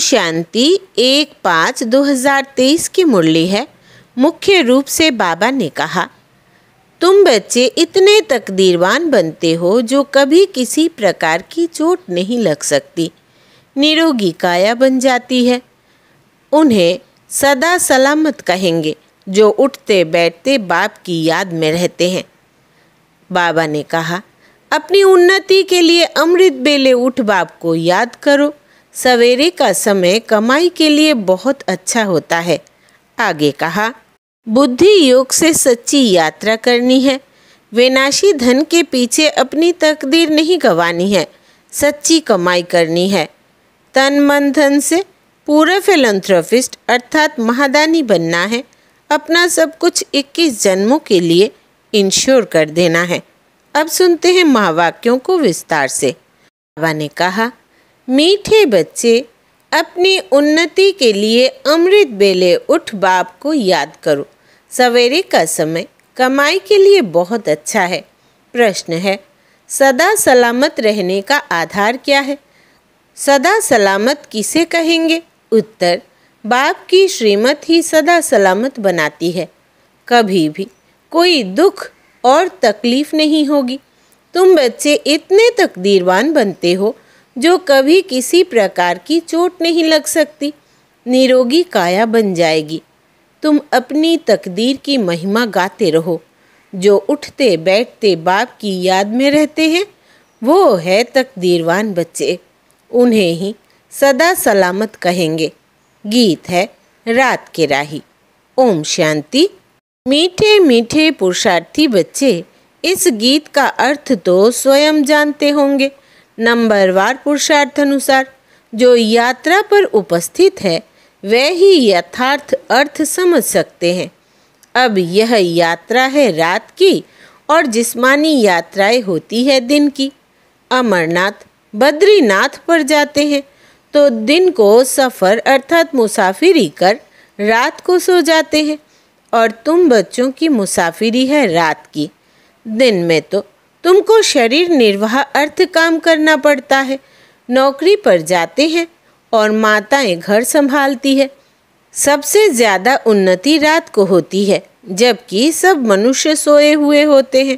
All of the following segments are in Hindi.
शांति एक पाँच 2023 की मुरली है मुख्य रूप से बाबा ने कहा तुम बच्चे इतने तकदीरवान बनते हो जो कभी किसी प्रकार की चोट नहीं लग सकती निरोगी काया बन जाती है उन्हें सदा सलामत कहेंगे जो उठते बैठते बाप की याद में रहते हैं बाबा ने कहा अपनी उन्नति के लिए अमृत बेले उठ बाप को याद करो सवेरे का समय कमाई के लिए बहुत अच्छा होता है आगे कहा बुद्धि योग से सच्ची यात्रा करनी है विनाशी धन के पीछे अपनी तकदीर नहीं गवानी है सच्ची कमाई करनी है तन मन धन से पूरा फिलंथ्रोफिस्ट अर्थात महादानी बनना है अपना सब कुछ 21 जन्मों के लिए इंश्योर कर देना है अब सुनते हैं महावाक्यों को विस्तार से बाबा ने कहा मीठे बच्चे अपनी उन्नति के लिए अमृत बेले उठ बाप को याद करो सवेरे का समय कमाई के लिए बहुत अच्छा है प्रश्न है सदा सलामत रहने का आधार क्या है सदा सलामत किसे कहेंगे उत्तर बाप की श्रीमत ही सदा सलामत बनाती है कभी भी कोई दुख और तकलीफ नहीं होगी तुम बच्चे इतने तकदीरवान बनते हो जो कभी किसी प्रकार की चोट नहीं लग सकती निरोगी काया बन जाएगी तुम अपनी तकदीर की महिमा गाते रहो जो उठते बैठते बाप की याद में रहते हैं वो है तकदीरवान बच्चे उन्हें ही सदा सलामत कहेंगे गीत है रात के राही ओम शांति मीठे मीठे पुरुषार्थी बच्चे इस गीत का अर्थ तो स्वयं जानते होंगे वार पुरुषार्थ अनुसार जो यात्रा पर उपस्थित है वह ही यथार्थ अर्थ समझ सकते हैं अब यह यात्रा है रात की और जिस्मानी यात्राएं होती है दिन की अमरनाथ बद्रीनाथ पर जाते हैं तो दिन को सफ़र अर्थात मुसाफिरी कर रात को सो जाते हैं और तुम बच्चों की मुसाफिरी है रात की दिन में तो तुमको शरीर निर्वाह अर्थ काम करना पड़ता है नौकरी पर जाते हैं और माताएं घर संभालती है सबसे ज़्यादा उन्नति रात को होती है जबकि सब मनुष्य सोए हुए होते हैं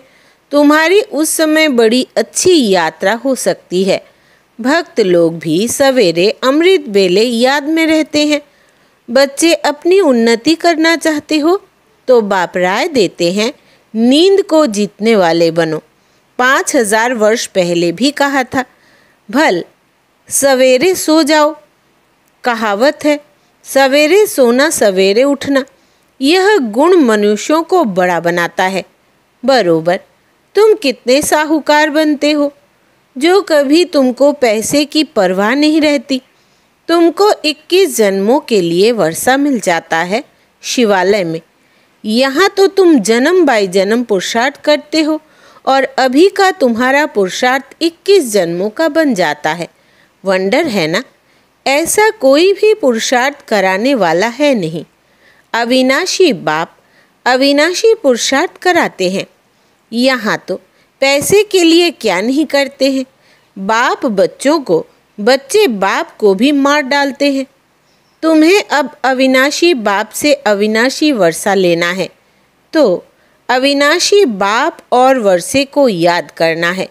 तुम्हारी उस समय बड़ी अच्छी यात्रा हो सकती है भक्त लोग भी सवेरे अमृत बेले याद में रहते हैं बच्चे अपनी उन्नति करना चाहते हो तो बाप राय देते हैं नींद को जीतने वाले बनो पाँच हजार वर्ष पहले भी कहा था भल सवेरे सो जाओ कहावत है सवेरे सोना सवेरे उठना यह गुण मनुष्यों को बड़ा बनाता है बरोबर तुम कितने साहूकार बनते हो जो कभी तुमको पैसे की परवाह नहीं रहती तुमको 21 जन्मों के लिए वर्षा मिल जाता है शिवालय में यहाँ तो तुम जन्म बाई जन्म पुरुषार्थ करते हो और अभी का तुम्हारा पुरुषार्थ 21 जन्मों का बन जाता है वंडर है ना ऐसा कोई भी पुरुषार्थ कराने वाला है नहीं अविनाशी बाप अविनाशी पुरुषार्थ कराते हैं यहाँ तो पैसे के लिए क्या नहीं करते हैं बाप बच्चों को बच्चे बाप को भी मार डालते हैं तुम्हें अब अविनाशी बाप से अविनाशी वर्षा लेना है तो अविनाशी बाप और वर्षे को याद करना है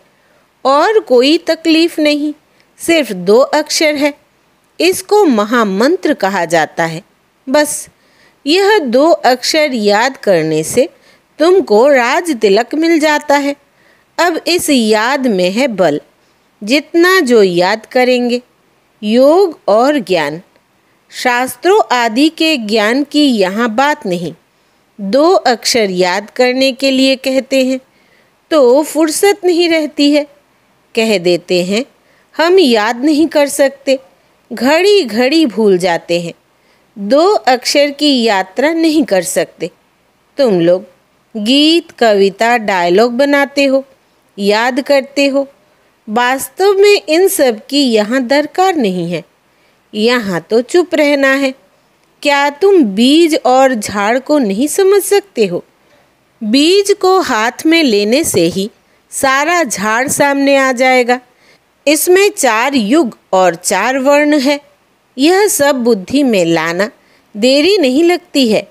और कोई तकलीफ नहीं सिर्फ दो अक्षर है इसको महामंत्र कहा जाता है बस यह दो अक्षर याद करने से तुमको राज तिलक मिल जाता है अब इस याद में है बल जितना जो याद करेंगे योग और ज्ञान शास्त्रों आदि के ज्ञान की यहाँ बात नहीं दो अक्षर याद करने के लिए कहते हैं तो फुर्सत नहीं रहती है कह देते हैं हम याद नहीं कर सकते घड़ी घड़ी भूल जाते हैं दो अक्षर की यात्रा नहीं कर सकते तुम लोग गीत कविता डायलॉग बनाते हो याद करते हो वास्तव में इन सब की यहाँ दरकार नहीं है यहाँ तो चुप रहना है क्या तुम बीज और झाड़ को नहीं समझ सकते हो बीज को हाथ में लेने से ही सारा झाड़ सामने आ जाएगा इसमें चार युग और चार वर्ण है यह सब बुद्धि में लाना देरी नहीं लगती है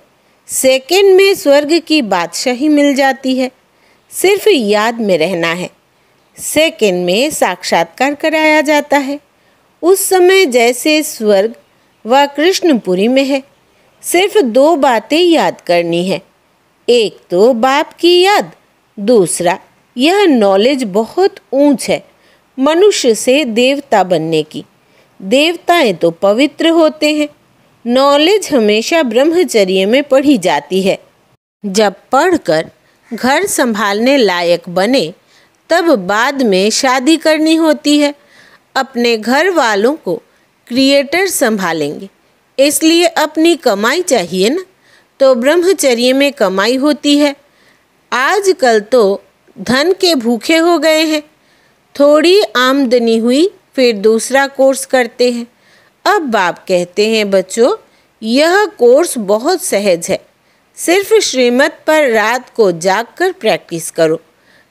सेकेंड में स्वर्ग की बादशाही मिल जाती है सिर्फ याद में रहना है सेकेंड में साक्षात्कार कराया जाता है उस समय जैसे स्वर्ग वह कृष्णपुरी में है सिर्फ दो बातें याद करनी है एक तो बाप की याद दूसरा यह नॉलेज बहुत ऊंच है मनुष्य से देवता बनने की देवताएं तो पवित्र होते हैं नॉलेज हमेशा ब्रह्मचर्य में पढ़ी जाती है जब पढ़कर घर संभालने लायक बने तब बाद में शादी करनी होती है अपने घर वालों को क्रिएटर संभालेंगे इसलिए अपनी कमाई चाहिए ना तो ब्रह्मचर्य में कमाई होती है आजकल तो धन के भूखे हो गए हैं थोड़ी आमदनी हुई फिर दूसरा कोर्स करते हैं अब बाप कहते हैं बच्चों यह कोर्स बहुत सहज है सिर्फ श्रीमत पर रात को जाग कर प्रैक्टिस करो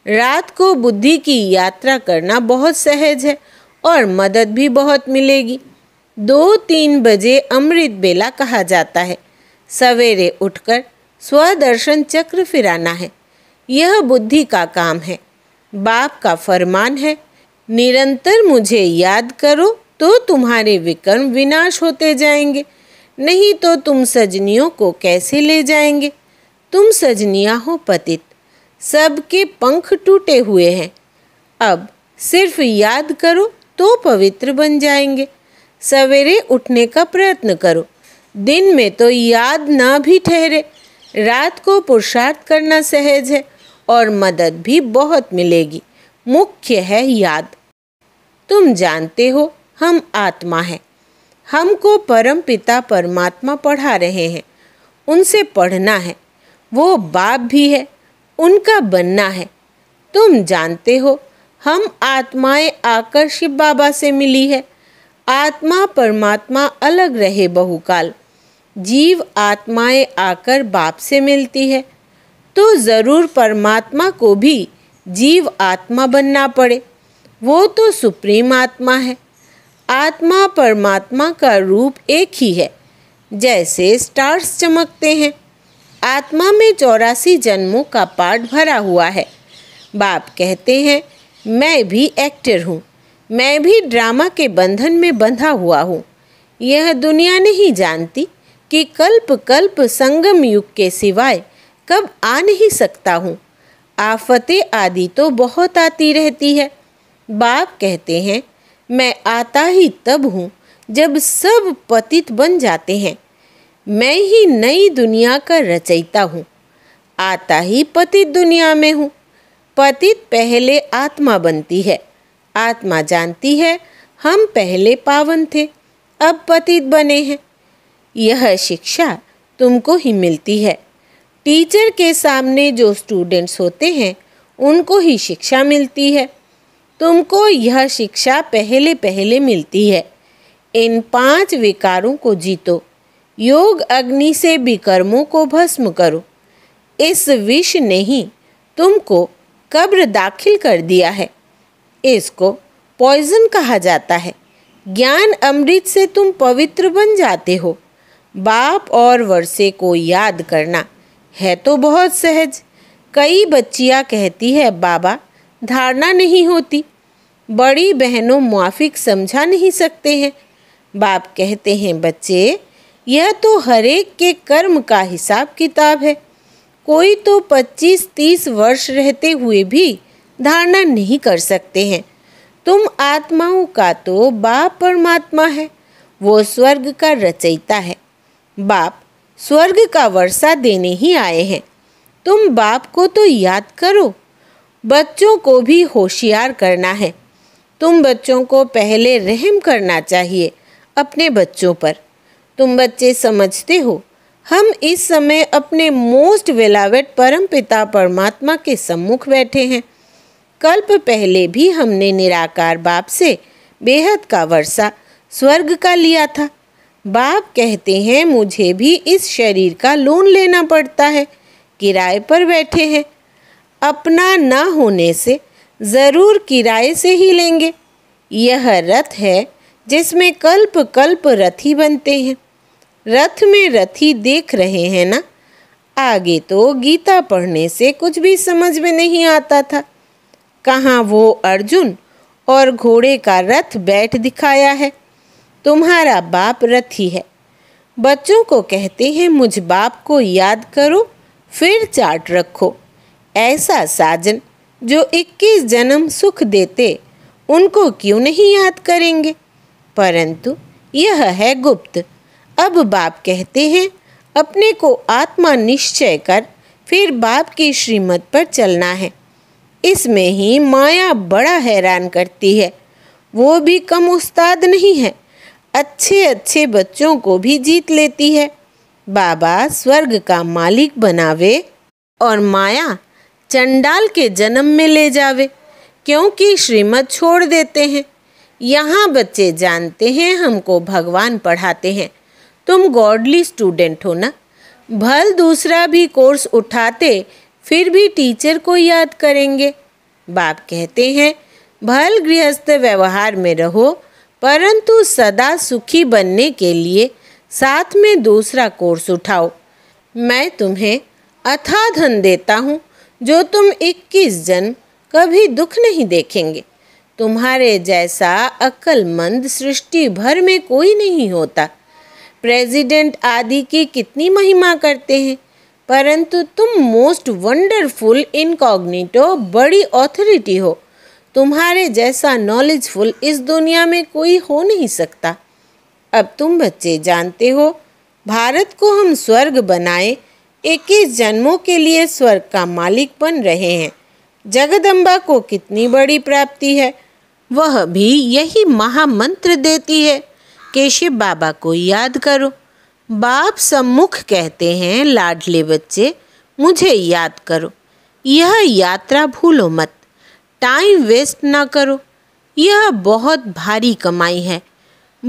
रात को बुद्धि की यात्रा करना बहुत सहज है और मदद भी बहुत मिलेगी दो तीन बजे अमृत बेला कहा जाता है सवेरे उठकर स्वदर्शन चक्र फिराना है यह बुद्धि का काम है बाप का फरमान है निरंतर मुझे याद करो तो तुम्हारे विकर्म विनाश होते जाएंगे नहीं तो तुम सजनियों को कैसे ले जाएंगे तुम सजनिया हो पतित सबके पंख टूटे हुए हैं अब सिर्फ याद करो तो पवित्र बन जाएंगे सवेरे उठने का प्रयत्न करो दिन में तो याद ना भी ठहरे रात को पुरुषार्थ करना सहज है और मदद भी बहुत मिलेगी मुख्य है याद तुम जानते हो हम आत्मा हैं हमको परम पिता परमात्मा पढ़ा रहे हैं उनसे पढ़ना है वो बाप भी है उनका बनना है तुम जानते हो हम आत्माएं आकर्षित बाबा से मिली है आत्मा परमात्मा अलग रहे बहुकाल जीव आत्माएं आकर बाप से मिलती है तो ज़रूर परमात्मा को भी जीव आत्मा बनना पड़े वो तो सुप्रीम आत्मा है आत्मा परमात्मा का रूप एक ही है जैसे स्टार्स चमकते हैं आत्मा में चौरासी जन्मों का पाठ भरा हुआ है बाप कहते हैं मैं भी एक्टर हूँ मैं भी ड्रामा के बंधन में बंधा हुआ हूँ यह दुनिया नहीं जानती कि कल्प कल्प संगम युग के सिवाय कब आ नहीं सकता हूँ आफतें आदि तो बहुत आती रहती है बाप कहते हैं मैं आता ही तब हूँ जब सब पतित बन जाते हैं मैं ही नई दुनिया का रचयिता हूँ आता ही पतित दुनिया में हूँ पतित पहले आत्मा बनती है आत्मा जानती है हम पहले पावन थे अब पतित बने हैं यह शिक्षा तुमको ही मिलती है टीचर के सामने जो स्टूडेंट्स होते हैं उनको ही शिक्षा मिलती है तुमको यह शिक्षा पहले पहले मिलती है इन पांच विकारों को जीतो योग अग्नि से विकर्मों को भस्म करो इस विष ने ही तुमको कब्र दाखिल कर दिया है इसको पॉइजन कहा जाता है ज्ञान अमृत से तुम पवित्र बन जाते हो बाप और वर्षे को याद करना है तो बहुत सहज कई बच्चियां कहती है बाबा धारणा नहीं होती बड़ी बहनों मुआफिक समझा नहीं सकते हैं बाप कहते हैं बच्चे यह तो हरेक के कर्म का हिसाब किताब है कोई तो 25-30 वर्ष रहते हुए भी धारणा नहीं कर सकते हैं तुम आत्माओं का तो बाप परमात्मा है वो स्वर्ग का रचयिता है बाप स्वर्ग का वर्षा देने ही आए हैं तुम बाप को तो याद करो बच्चों को भी होशियार करना है तुम बच्चों को पहले रहम करना चाहिए अपने बच्चों पर तुम बच्चे समझते हो हम इस समय अपने मोस्ट परम परमपिता परमात्मा के सम्मुख बैठे हैं कल्प पहले भी हमने निराकार बाप से बेहद का वर्षा स्वर्ग का लिया था बाप कहते हैं मुझे भी इस शरीर का लोन लेना पड़ता है किराए पर बैठे हैं अपना न होने से ज़रूर किराए से ही लेंगे यह रथ है जिसमें कल्प कल्प रथी बनते हैं रथ में रथी देख रहे हैं ना आगे तो गीता पढ़ने से कुछ भी समझ में नहीं आता था कहाँ वो अर्जुन और घोड़े का रथ बैठ दिखाया है तुम्हारा बाप रथी है बच्चों को कहते हैं मुझ बाप को याद करो फिर चाट रखो ऐसा साजन जो 21 जन्म सुख देते उनको क्यों नहीं याद करेंगे परंतु यह है गुप्त अब बाप कहते हैं अपने को आत्मा निश्चय कर फिर बाप की श्रीमत पर चलना है इसमें ही माया बड़ा हैरान करती है वो भी कम उस्ताद नहीं है अच्छे अच्छे बच्चों को भी जीत लेती है बाबा स्वर्ग का मालिक बनावे और माया चंडाल के जन्म में ले जावे क्योंकि श्रीमत छोड़ देते हैं यहाँ बच्चे जानते हैं हमको भगवान पढ़ाते हैं तुम गॉडली स्टूडेंट हो ना भल दूसरा भी कोर्स उठाते फिर भी टीचर को याद करेंगे बाप कहते हैं भल गृहस्थ व्यवहार में रहो परंतु सदा सुखी बनने के लिए साथ में दूसरा कोर्स उठाओ मैं तुम्हें अथा धन देता हूँ जो तुम 21 जन्म कभी दुख नहीं देखेंगे तुम्हारे जैसा अक्लमंद सृष्टि भर में कोई नहीं होता प्रेसिडेंट आदि की कितनी महिमा करते हैं परंतु तुम मोस्ट वंडरफुल इनकॉग्निटो बड़ी ऑथोरिटी हो तुम्हारे जैसा नॉलेजफुल इस दुनिया में कोई हो नहीं सकता अब तुम बच्चे जानते हो भारत को हम स्वर्ग बनाए इक्कीस जन्मों के लिए स्वर्ग का मालिक बन रहे हैं जगदम्बा को कितनी बड़ी प्राप्ति है वह भी यही महामंत्र देती है केशव बाबा को याद करो बाप सम्मुख कहते हैं लाडले बच्चे मुझे याद करो यह यात्रा भूलो मत टाइम वेस्ट ना करो यह बहुत भारी कमाई है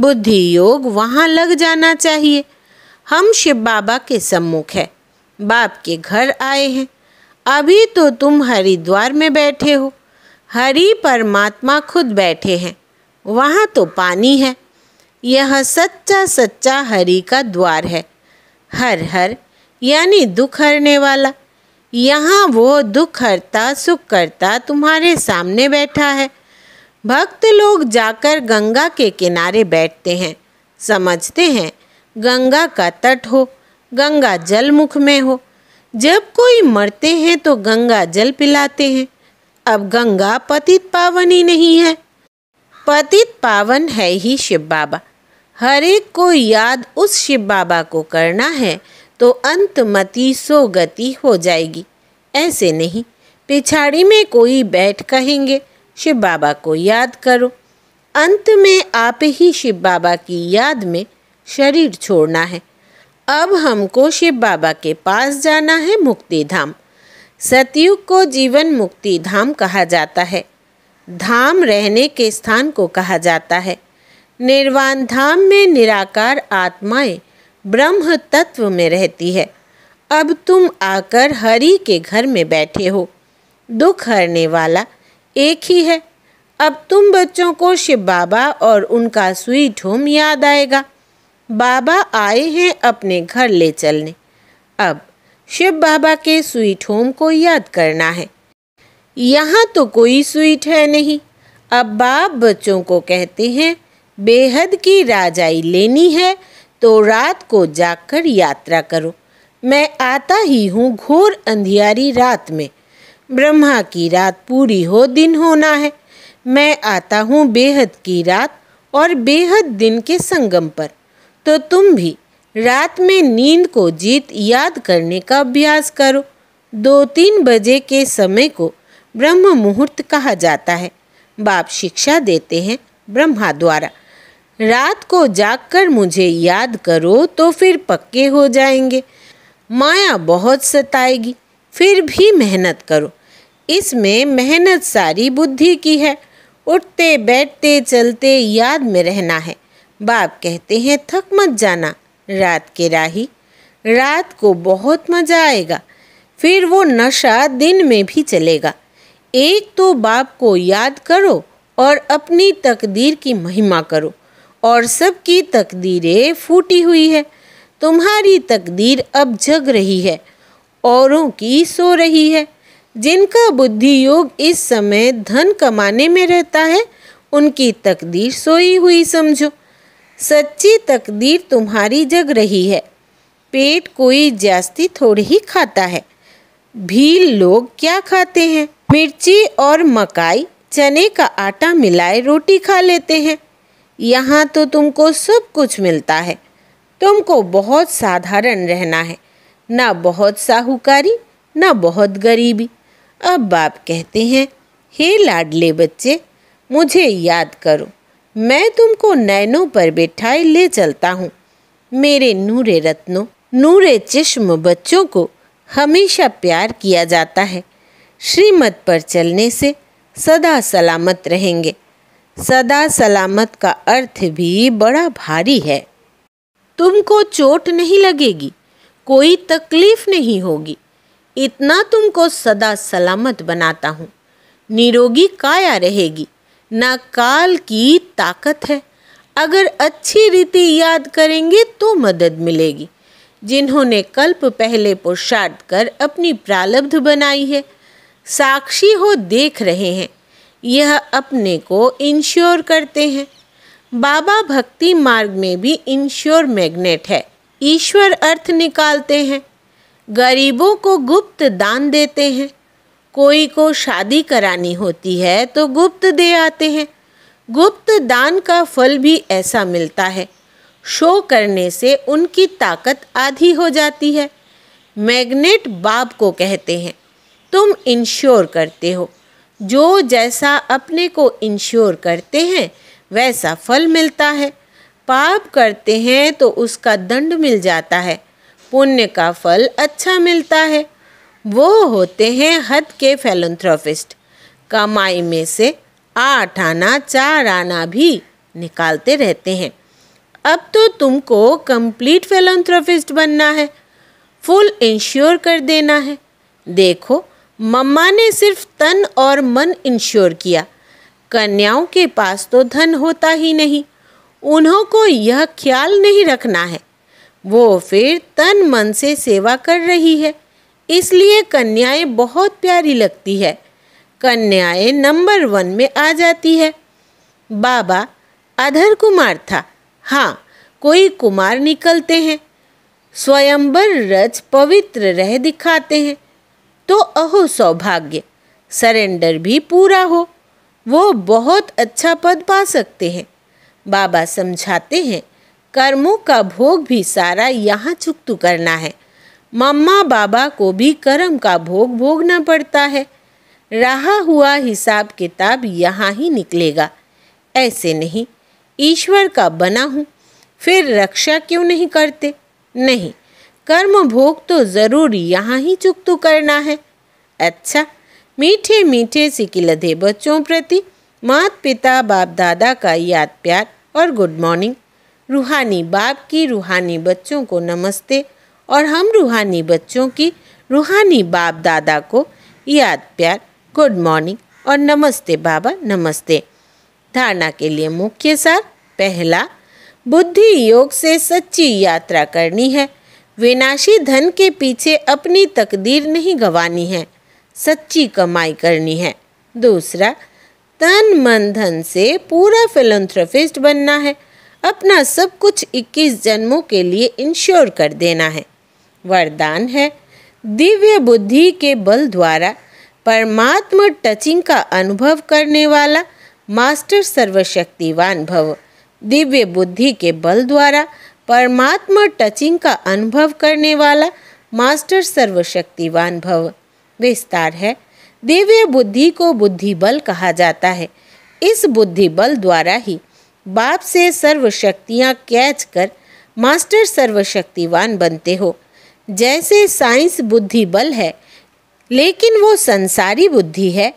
बुद्धि योग वहाँ लग जाना चाहिए हम शिव बाबा के सम्मुख है बाप के घर आए हैं अभी तो तुम हरिद्वार में बैठे हो हरि परमात्मा खुद बैठे हैं वहाँ तो पानी है यह सच्चा सच्चा हरि का द्वार है हर हर यानी दुख हरने वाला यहाँ वो दुख हरता सुख करता तुम्हारे सामने बैठा है भक्त लोग जाकर गंगा के किनारे बैठते हैं समझते हैं गंगा का तट हो गंगा जल मुख में हो जब कोई मरते हैं तो गंगा जल पिलाते हैं अब गंगा पतित पावन ही नहीं है पतित पावन है ही शिव बाबा हर एक को याद उस शिव बाबा को करना है तो अंत मति सो गति हो जाएगी ऐसे नहीं पिछाड़ी में कोई बैठ कहेंगे शिव बाबा को याद करो अंत में आप ही शिव बाबा की याद में शरीर छोड़ना है अब हमको शिव बाबा के पास जाना है मुक्ति धाम सतयुग को जीवन मुक्ति धाम कहा जाता है धाम रहने के स्थान को कहा जाता है निर्वाण धाम में निराकार आत्माएं ब्रह्म तत्व में रहती है अब तुम आकर हरि के घर में बैठे हो दुख हरने वाला एक ही है अब तुम बच्चों को शिव बाबा और उनका स्वीट होम याद आएगा बाबा आए हैं अपने घर ले चलने अब शिव बाबा के स्वीट होम को याद करना है यहाँ तो कोई स्वीट है नहीं अब बाप बच्चों को कहते हैं बेहद की राजाई लेनी है तो रात को जाकर यात्रा करो मैं आता ही हूँ घोर अंधियारी रात में ब्रह्मा की रात पूरी हो दिन होना है मैं आता हूँ बेहद की रात और बेहद दिन के संगम पर तो तुम भी रात में नींद को जीत याद करने का अभ्यास करो दो तीन बजे के समय को ब्रह्म मुहूर्त कहा जाता है बाप शिक्षा देते हैं ब्रह्मा द्वारा रात को जागकर मुझे याद करो तो फिर पक्के हो जाएंगे माया बहुत सताएगी फिर भी मेहनत करो इसमें मेहनत सारी बुद्धि की है उठते बैठते चलते याद में रहना है बाप कहते हैं थक मत जाना रात के राही रात को बहुत मज़ा आएगा फिर वो नशा दिन में भी चलेगा एक तो बाप को याद करो और अपनी तकदीर की महिमा करो और सबकी तकदीरें फूटी हुई है तुम्हारी तकदीर अब जग रही है औरों की सो रही है जिनका बुद्धि योग इस समय धन कमाने में रहता है उनकी तकदीर सोई हुई समझो सच्ची तकदीर तुम्हारी जग रही है पेट कोई जास्ती थोड़ी ही खाता है भील लोग क्या खाते हैं मिर्ची और मकाई चने का आटा मिलाए रोटी खा लेते हैं यहाँ तो तुमको सब कुछ मिलता है तुमको बहुत साधारण रहना है ना बहुत साहूकारी ना बहुत गरीबी अब बाप कहते हैं हे लाडले बच्चे मुझे याद करो मैं तुमको नैनों पर बैठाए ले चलता हूँ मेरे नूरे रत्नों नूरे चश्म बच्चों को हमेशा प्यार किया जाता है श्रीमत पर चलने से सदा सलामत रहेंगे सदा सलामत का अर्थ भी बड़ा भारी है तुमको चोट नहीं लगेगी कोई तकलीफ नहीं होगी इतना तुमको सदा सलामत बनाता हूँ निरोगी काया रहेगी ना काल की ताकत है अगर अच्छी रीति याद करेंगे तो मदद मिलेगी जिन्होंने कल्प पहले पुरुषार्थ कर अपनी प्रालब्ध बनाई है साक्षी हो देख रहे हैं यह अपने को इंश्योर करते हैं बाबा भक्ति मार्ग में भी इंश्योर मैग्नेट है ईश्वर अर्थ निकालते हैं गरीबों को गुप्त दान देते हैं कोई को शादी करानी होती है तो गुप्त दे आते हैं गुप्त दान का फल भी ऐसा मिलता है शो करने से उनकी ताकत आधी हो जाती है मैग्नेट बाप को कहते हैं तुम इंश्योर करते हो जो जैसा अपने को इंश्योर करते हैं वैसा फल मिलता है पाप करते हैं तो उसका दंड मिल जाता है पुण्य का फल अच्छा मिलता है वो होते हैं हद के फैलोथ्रोफिस्ट कमाई में से आठ आना चार आना भी निकालते रहते हैं अब तो तुमको कंप्लीट फेलोथ्रोफिस्ट बनना है फुल इंश्योर कर देना है देखो मम्मा ने सिर्फ तन और मन इंश्योर किया कन्याओं के पास तो धन होता ही नहीं उन्हों को यह ख्याल नहीं रखना है वो फिर तन मन से सेवा कर रही है इसलिए कन्याएं बहुत प्यारी लगती है कन्याएं नंबर वन में आ जाती है बाबा अधर कुमार था हाँ कोई कुमार निकलते हैं स्वयंबर रच पवित्र रह दिखाते हैं तो अहो सौभाग्य सरेंडर भी पूरा हो वो बहुत अच्छा पद पा सकते हैं बाबा समझाते हैं कर्मों का भोग भी सारा यहाँ चुकतू करना है मम्मा बाबा को भी कर्म का भोग भोगना पड़ता है रहा हुआ हिसाब किताब यहाँ ही निकलेगा ऐसे नहीं ईश्वर का बना हूँ फिर रक्षा क्यों नहीं करते नहीं कर्म भोग तो ज़रूर यहाँ ही तो करना है अच्छा मीठे मीठे सिकिलधे बच्चों प्रति मात पिता बाप दादा का याद प्यार और गुड मॉर्निंग रूहानी बाप की रूहानी बच्चों को नमस्ते और हम रूहानी बच्चों की रूहानी बाप दादा को याद प्यार गुड मॉर्निंग और नमस्ते बाबा नमस्ते धारणा के लिए मुख्य सार पहला बुद्धि योग से सच्ची यात्रा करनी है विनाशी धन के पीछे अपनी तकदीर नहीं गवानी है सच्ची कमाई करनी है दूसरा तन मन धन से पूरा फिलंथ्रोफिस्ट बनना है अपना सब कुछ 21 जन्मों के लिए इंश्योर कर देना है वरदान है दिव्य बुद्धि के बल द्वारा परमात्मा टचिंग का अनुभव करने वाला मास्टर सर्वशक्तिवान भव दिव्य बुद्धि के बल द्वारा परमात्मा टचिंग का अनुभव करने वाला मास्टर सर्वशक्तिवान भव विस्तार है दिव्य बुद्धि को बुद्धि बल कहा जाता है इस बुद्धि बल द्वारा ही बाप से सर्वशक्तियाँ कैच कर मास्टर सर्वशक्तिवान बनते हो जैसे साइंस बुद्धि बल है लेकिन वो संसारी बुद्धि है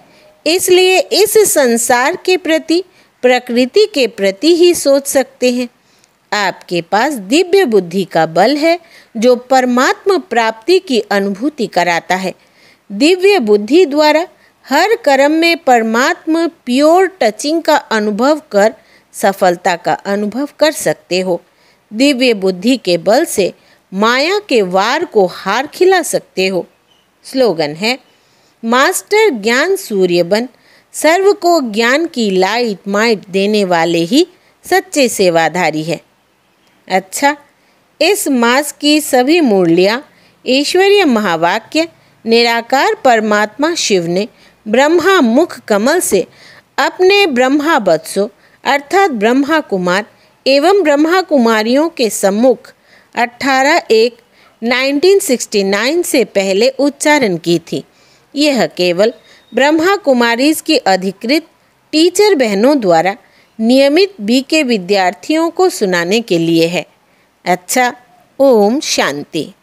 इसलिए इस संसार के प्रति प्रकृति के प्रति ही सोच सकते हैं आपके पास दिव्य बुद्धि का बल है जो परमात्मा प्राप्ति की अनुभूति कराता है दिव्य बुद्धि द्वारा हर कर्म में परमात्मा प्योर टचिंग का अनुभव कर सफलता का अनुभव कर सकते हो दिव्य बुद्धि के बल से माया के वार को हार खिला सकते हो स्लोगन है मास्टर ज्ञान सूर्य बन सर्व को ज्ञान की लाइट माइट देने वाले ही सच्चे सेवाधारी है अच्छा इस मास की सभी मूर्लियाँ ईश्वरीय महावाक्य निराकार परमात्मा शिव ने ब्रह्मा मुख कमल से अपने ब्रह्मा बत्सो अर्थात ब्रह्मा कुमार एवं ब्रह्मा कुमारियों के सम्मुख 18 एक 1969 से पहले उच्चारण की थी यह केवल ब्रह्मा कुमारीज की अधिकृत टीचर बहनों द्वारा नियमित बी के विद्यार्थियों को सुनाने के लिए है अच्छा ओम शांति